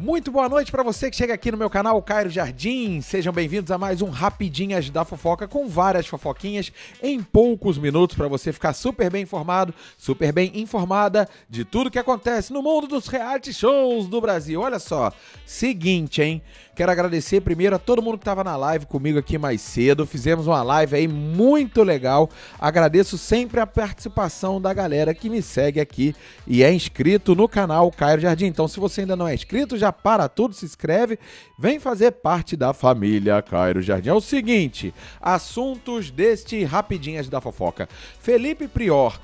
Muito boa noite para você que chega aqui no meu canal Cairo Jardim. Sejam bem-vindos a mais um Rapidinhas da Fofoca com várias fofoquinhas em poucos minutos para você ficar super bem informado, super bem informada de tudo que acontece no mundo dos reality shows do Brasil. Olha só, seguinte, hein? Quero agradecer primeiro a todo mundo que estava na live comigo aqui mais cedo. Fizemos uma live aí muito legal. Agradeço sempre a participação da galera que me segue aqui e é inscrito no canal Cairo Jardim. Então, se você ainda não é inscrito, já para tudo, se inscreve, vem fazer parte da família Cairo Jardim. É o seguinte, assuntos deste rapidinhas da fofoca. Felipe Prior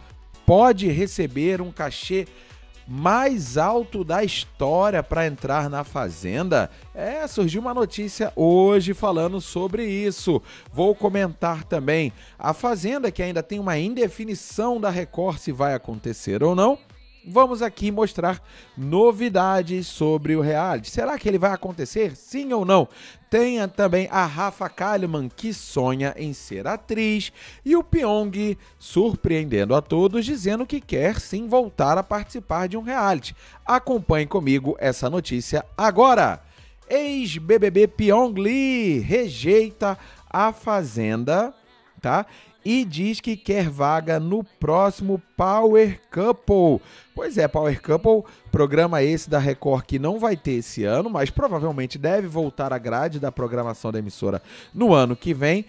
pode receber um cachê mais alto da história para entrar na Fazenda? É, surgiu uma notícia hoje falando sobre isso. Vou comentar também a Fazenda, que ainda tem uma indefinição da Record se vai acontecer ou não vamos aqui mostrar novidades sobre o reality. Será que ele vai acontecer? Sim ou não? Tenha também a Rafa Kalimann, que sonha em ser atriz, e o Pyong surpreendendo a todos, dizendo que quer sim voltar a participar de um reality. Acompanhe comigo essa notícia agora. Ex-BBB Pyong Lee rejeita a Fazenda, tá? e diz que quer vaga no próximo Power Couple. Pois é, Power Couple, programa esse da Record que não vai ter esse ano, mas provavelmente deve voltar à grade da programação da emissora no ano que vem.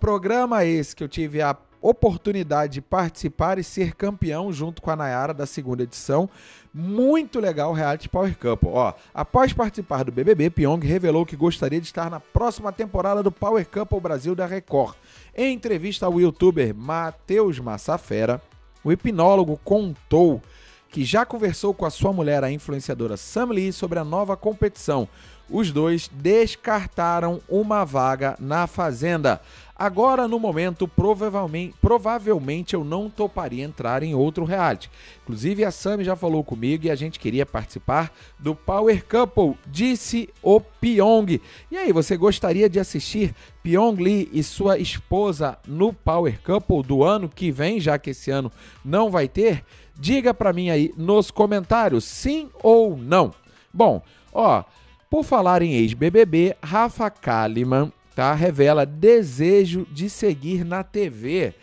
Programa esse que eu tive a oportunidade de participar e ser campeão junto com a Nayara da segunda edição. Muito legal o reality Power Cup. Ó, após participar do BBB, Pyong revelou que gostaria de estar na próxima temporada do Power Cup ao Brasil da Record. Em entrevista ao youtuber Matheus Massafera, o hipnólogo contou que já conversou com a sua mulher, a influenciadora Sam Lee, sobre a nova competição os dois descartaram uma vaga na Fazenda. Agora, no momento, provavelmente, provavelmente eu não toparia entrar em outro reality. Inclusive, a Sami já falou comigo e a gente queria participar do Power Couple, disse o Pyong. E aí, você gostaria de assistir Pyong Lee e sua esposa no Power Couple do ano que vem, já que esse ano não vai ter? Diga para mim aí nos comentários, sim ou não. Bom, ó. Por falar em ex-BBB, Rafa Kalimann tá, revela desejo de seguir na TV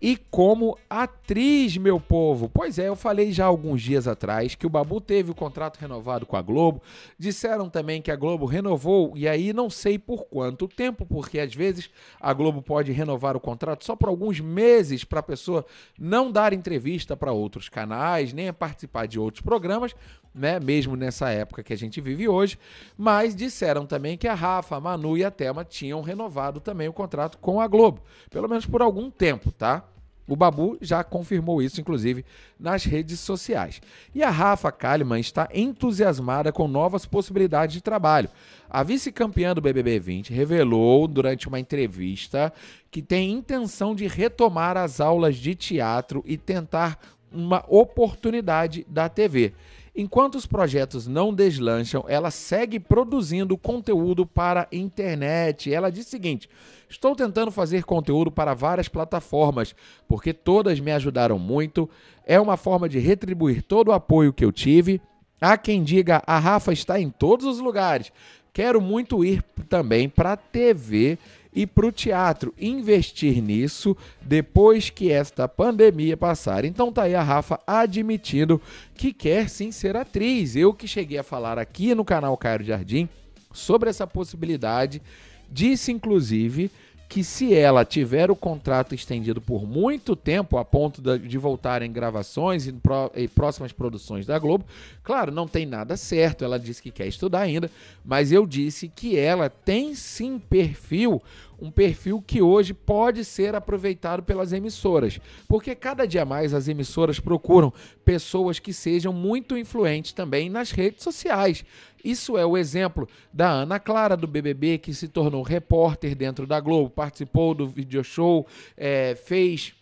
e como atriz, meu povo. Pois é, eu falei já alguns dias atrás que o Babu teve o contrato renovado com a Globo. Disseram também que a Globo renovou e aí não sei por quanto tempo, porque às vezes a Globo pode renovar o contrato só por alguns meses para a pessoa não dar entrevista para outros canais, nem participar de outros programas né? Mesmo nessa época que a gente vive hoje. Mas disseram também que a Rafa, a Manu e a Thelma tinham renovado também o contrato com a Globo. Pelo menos por algum tempo, tá? O Babu já confirmou isso, inclusive, nas redes sociais. E a Rafa Kalimann está entusiasmada com novas possibilidades de trabalho. A vice-campeã do BBB 20 revelou, durante uma entrevista, que tem intenção de retomar as aulas de teatro e tentar uma oportunidade da TV. Enquanto os projetos não deslancham, ela segue produzindo conteúdo para a internet. Ela diz o seguinte: Estou tentando fazer conteúdo para várias plataformas, porque todas me ajudaram muito. É uma forma de retribuir todo o apoio que eu tive. Há quem diga: a Rafa está em todos os lugares. Quero muito ir também para a TV e para o teatro investir nisso depois que esta pandemia passar. Então tá aí a Rafa admitindo que quer sim ser atriz. Eu que cheguei a falar aqui no canal Cairo Jardim sobre essa possibilidade, disse inclusive que se ela tiver o contrato estendido por muito tempo, a ponto de voltarem gravações e, e próximas produções da Globo, claro, não tem nada certo, ela disse que quer estudar ainda, mas eu disse que ela tem sim perfil um perfil que hoje pode ser aproveitado pelas emissoras, porque cada dia mais as emissoras procuram pessoas que sejam muito influentes também nas redes sociais. Isso é o exemplo da Ana Clara do BBB, que se tornou repórter dentro da Globo, participou do video show, é, fez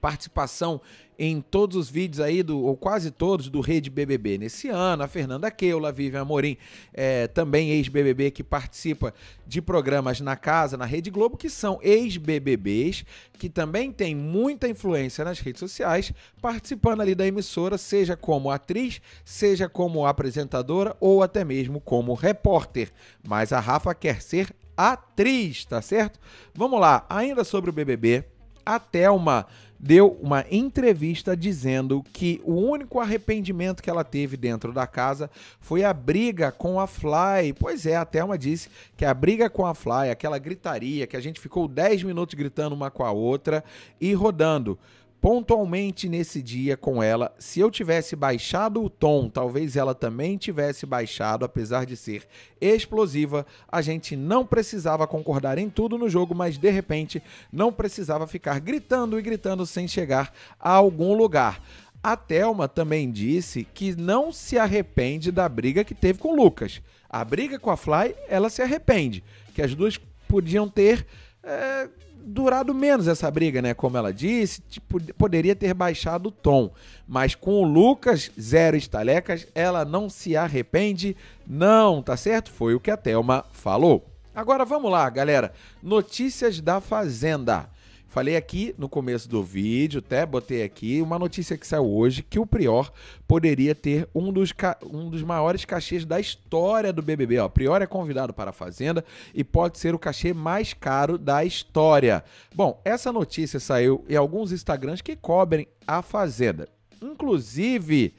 participação em todos os vídeos aí, do, ou quase todos, do Rede BBB nesse ano. A Fernanda Keula, a Vivian Amorim, é, também ex-BBB, que participa de programas na casa, na Rede Globo, que são ex-BBBs, que também tem muita influência nas redes sociais, participando ali da emissora, seja como atriz, seja como apresentadora ou até mesmo como repórter. Mas a Rafa quer ser atriz, tá certo? Vamos lá, ainda sobre o BBB, a Thelma deu uma entrevista dizendo que o único arrependimento que ela teve dentro da casa foi a briga com a Fly. Pois é, a Thelma disse que a briga com a Fly, aquela gritaria que a gente ficou 10 minutos gritando uma com a outra e rodando, pontualmente nesse dia com ela. Se eu tivesse baixado o tom, talvez ela também tivesse baixado, apesar de ser explosiva. A gente não precisava concordar em tudo no jogo, mas de repente não precisava ficar gritando e gritando sem chegar a algum lugar. A Thelma também disse que não se arrepende da briga que teve com o Lucas. A briga com a Fly, ela se arrepende, que as duas podiam ter. É durado menos essa briga, né? Como ela disse, tipo, poderia ter baixado o tom. Mas com o Lucas, zero estalecas, ela não se arrepende, não, tá certo? Foi o que a Thelma falou. Agora vamos lá, galera. Notícias da Fazenda. Falei aqui no começo do vídeo, até botei aqui uma notícia que saiu hoje que o Prior poderia ter um dos, um dos maiores cachês da história do BBB. Ó, Prior é convidado para a Fazenda e pode ser o cachê mais caro da história. Bom, essa notícia saiu em alguns Instagrams que cobrem a Fazenda. Inclusive,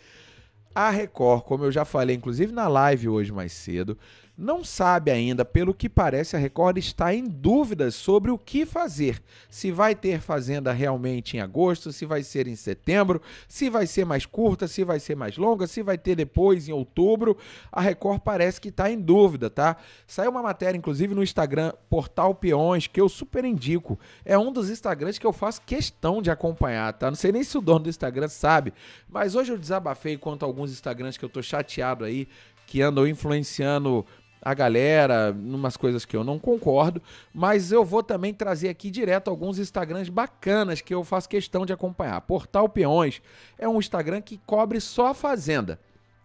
a Record, como eu já falei, inclusive na live hoje mais cedo, não sabe ainda, pelo que parece, a Record está em dúvidas sobre o que fazer. Se vai ter Fazenda realmente em agosto, se vai ser em setembro, se vai ser mais curta, se vai ser mais longa, se vai ter depois em outubro. A Record parece que está em dúvida, tá? Saiu uma matéria, inclusive, no Instagram Portal Peões, que eu super indico. É um dos Instagrams que eu faço questão de acompanhar, tá? Não sei nem se o dono do Instagram sabe, mas hoje eu desabafei quanto a alguns Instagrams que eu tô chateado aí, que andam influenciando a galera, numas coisas que eu não concordo, mas eu vou também trazer aqui direto alguns Instagrams bacanas que eu faço questão de acompanhar. Portal Peões é um Instagram que cobre só a fazenda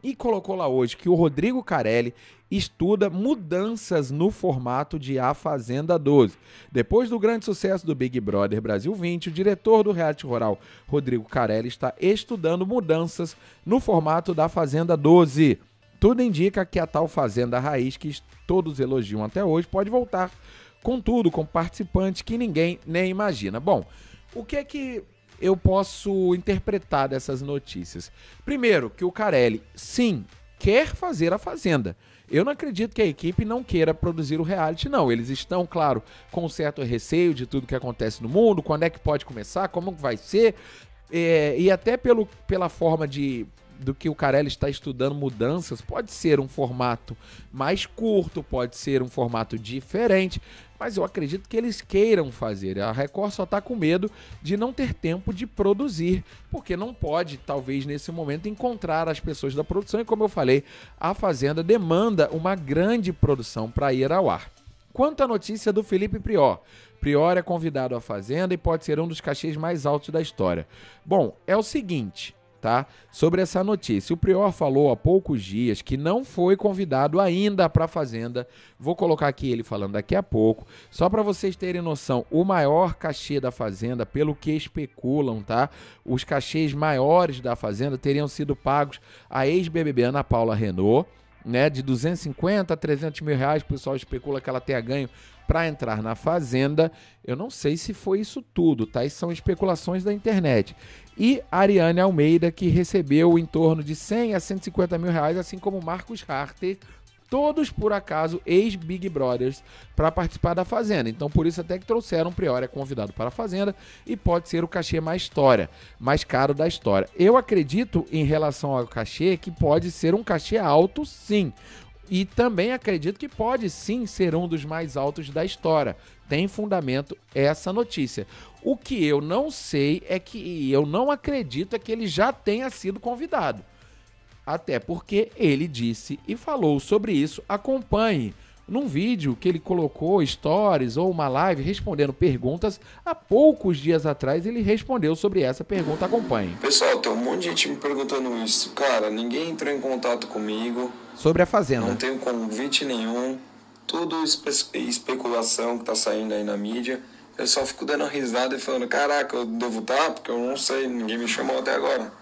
e colocou lá hoje que o Rodrigo Carelli estuda mudanças no formato de A Fazenda 12. Depois do grande sucesso do Big Brother Brasil 20, o diretor do reality rural, Rodrigo Carelli, está estudando mudanças no formato da Fazenda 12. Tudo indica que a tal fazenda raiz que todos elogiam até hoje pode voltar, contudo, com participantes que ninguém nem imagina. Bom, o que é que eu posso interpretar dessas notícias? Primeiro, que o Carelli, sim, quer fazer a fazenda. Eu não acredito que a equipe não queira produzir o reality, não. Eles estão, claro, com certo receio de tudo que acontece no mundo, quando é que pode começar, como vai ser, é, e até pelo, pela forma de do que o Carelli está estudando mudanças, pode ser um formato mais curto, pode ser um formato diferente, mas eu acredito que eles queiram fazer. A Record só está com medo de não ter tempo de produzir, porque não pode, talvez nesse momento, encontrar as pessoas da produção. E como eu falei, a Fazenda demanda uma grande produção para ir ao ar. Quanto à notícia do Felipe Prior, Prior é convidado à Fazenda e pode ser um dos cachês mais altos da história. Bom, é o seguinte: tá? Sobre essa notícia. O Prior falou há poucos dias que não foi convidado ainda para a Fazenda. Vou colocar aqui ele falando daqui a pouco, só para vocês terem noção. O maior cachê da Fazenda, pelo que especulam, tá? Os cachês maiores da Fazenda teriam sido pagos à ex-BBB Ana Paula Renault né, de 250 a 300 mil reais, o pessoal especula que ela tenha ganho para entrar na Fazenda. Eu não sei se foi isso tudo, tá? Isso são especulações da internet. E Ariane Almeida, que recebeu em torno de 100 a 150 mil reais, assim como Marcos Harter, todos por acaso ex-Big Brothers para participar da Fazenda. Então por isso até que trouxeram Prior é convidado para a Fazenda e pode ser o cachê mais história, mais caro da história. Eu acredito em relação ao cachê que pode ser um cachê alto, sim. E também acredito que pode sim ser um dos mais altos da história. Tem fundamento essa notícia. O que eu não sei é que eu não acredito é que ele já tenha sido convidado. Até porque ele disse e falou sobre isso. Acompanhe num vídeo que ele colocou stories ou uma live respondendo perguntas. Há poucos dias atrás ele respondeu sobre essa pergunta. Acompanhe. Pessoal, tem um monte de gente me perguntando isso. Cara, ninguém entrou em contato comigo. Sobre a Fazenda. Não tenho convite nenhum. Tudo espe especulação que tá saindo aí na mídia. Eu só fico dando risada e falando: caraca, eu devo estar, tá? porque eu não sei, ninguém me chamou até agora.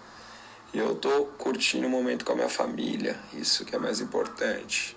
E eu tô curtindo o momento com a minha família, isso que é mais importante.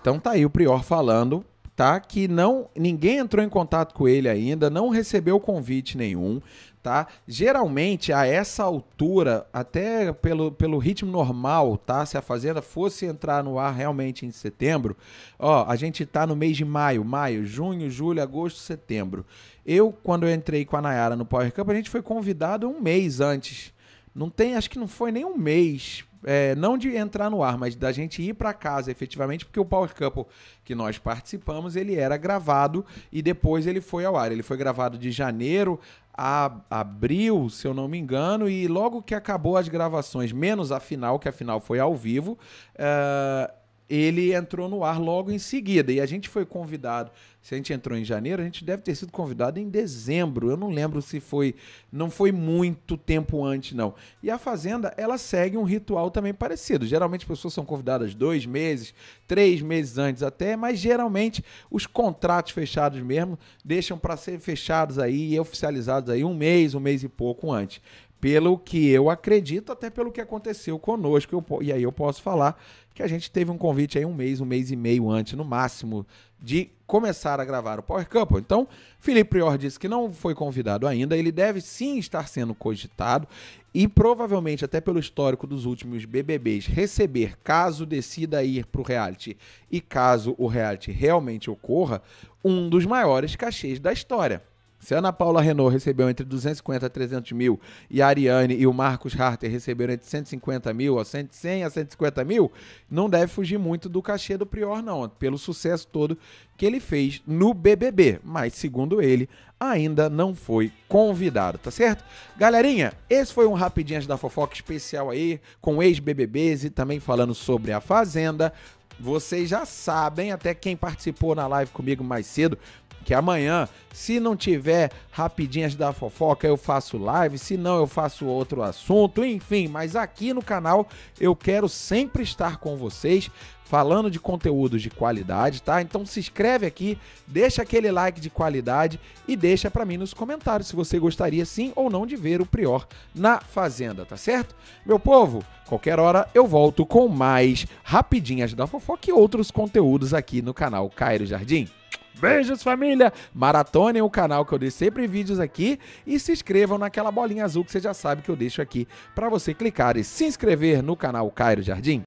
Então tá aí o Prior falando, tá? Que não ninguém entrou em contato com ele ainda, não recebeu convite nenhum, tá? Geralmente a essa altura, até pelo, pelo ritmo normal, tá? Se a fazenda fosse entrar no ar realmente em setembro, ó, a gente tá no mês de maio, maio, junho, julho, agosto, setembro. Eu quando eu entrei com a Nayara no Power Camp, a gente foi convidado um mês antes não tem, acho que não foi nem um mês, é, não de entrar no ar, mas da gente ir para casa efetivamente, porque o Power Couple que nós participamos, ele era gravado e depois ele foi ao ar. Ele foi gravado de janeiro a abril, se eu não me engano, e logo que acabou as gravações, menos a final, que a final foi ao vivo, uh, ele entrou no ar logo em seguida. E a gente foi convidado se a gente entrou em janeiro, a gente deve ter sido convidado em dezembro. Eu não lembro se foi. Não foi muito tempo antes, não. E a Fazenda, ela segue um ritual também parecido. Geralmente as pessoas são convidadas dois meses, três meses antes até, mas geralmente os contratos fechados mesmo deixam para ser fechados aí e oficializados aí um mês, um mês e pouco antes pelo que eu acredito, até pelo que aconteceu conosco. Eu, e aí eu posso falar que a gente teve um convite aí um mês, um mês e meio antes, no máximo de começar a gravar o Power Couple. Então, Felipe Prior disse que não foi convidado ainda, ele deve sim estar sendo cogitado e provavelmente até pelo histórico dos últimos BBBs receber, caso decida ir para o reality e caso o reality realmente ocorra, um dos maiores cachês da história. Se a Ana Paula Renault recebeu entre 250 a 300 mil e a Ariane e o Marcos Harter receberam entre 150 mil a 100 a 150 mil, não deve fugir muito do cachê do Prior, não, pelo sucesso todo que ele fez no BBB. Mas, segundo ele, ainda não foi convidado, tá certo? Galerinha, esse foi um Rapidinhas da Fofoca especial aí, com ex-BBBs e também falando sobre a Fazenda. Vocês já sabem, até quem participou na live comigo mais cedo, que Amanhã, se não tiver rapidinhas da fofoca, eu faço live, se não eu faço outro assunto, enfim, mas aqui no canal eu quero sempre estar com vocês falando de conteúdos de qualidade, tá? Então se inscreve aqui, deixa aquele like de qualidade e deixa para mim nos comentários se você gostaria sim ou não de ver o Prior na fazenda, tá certo? Meu povo, qualquer hora eu volto com mais rapidinhas da fofoca e outros conteúdos aqui no canal Cairo Jardim. Beijos, família! Maratonem o canal que eu deixo sempre vídeos aqui e se inscrevam naquela bolinha azul que você já sabe que eu deixo aqui para você clicar e se inscrever no canal Cairo Jardim.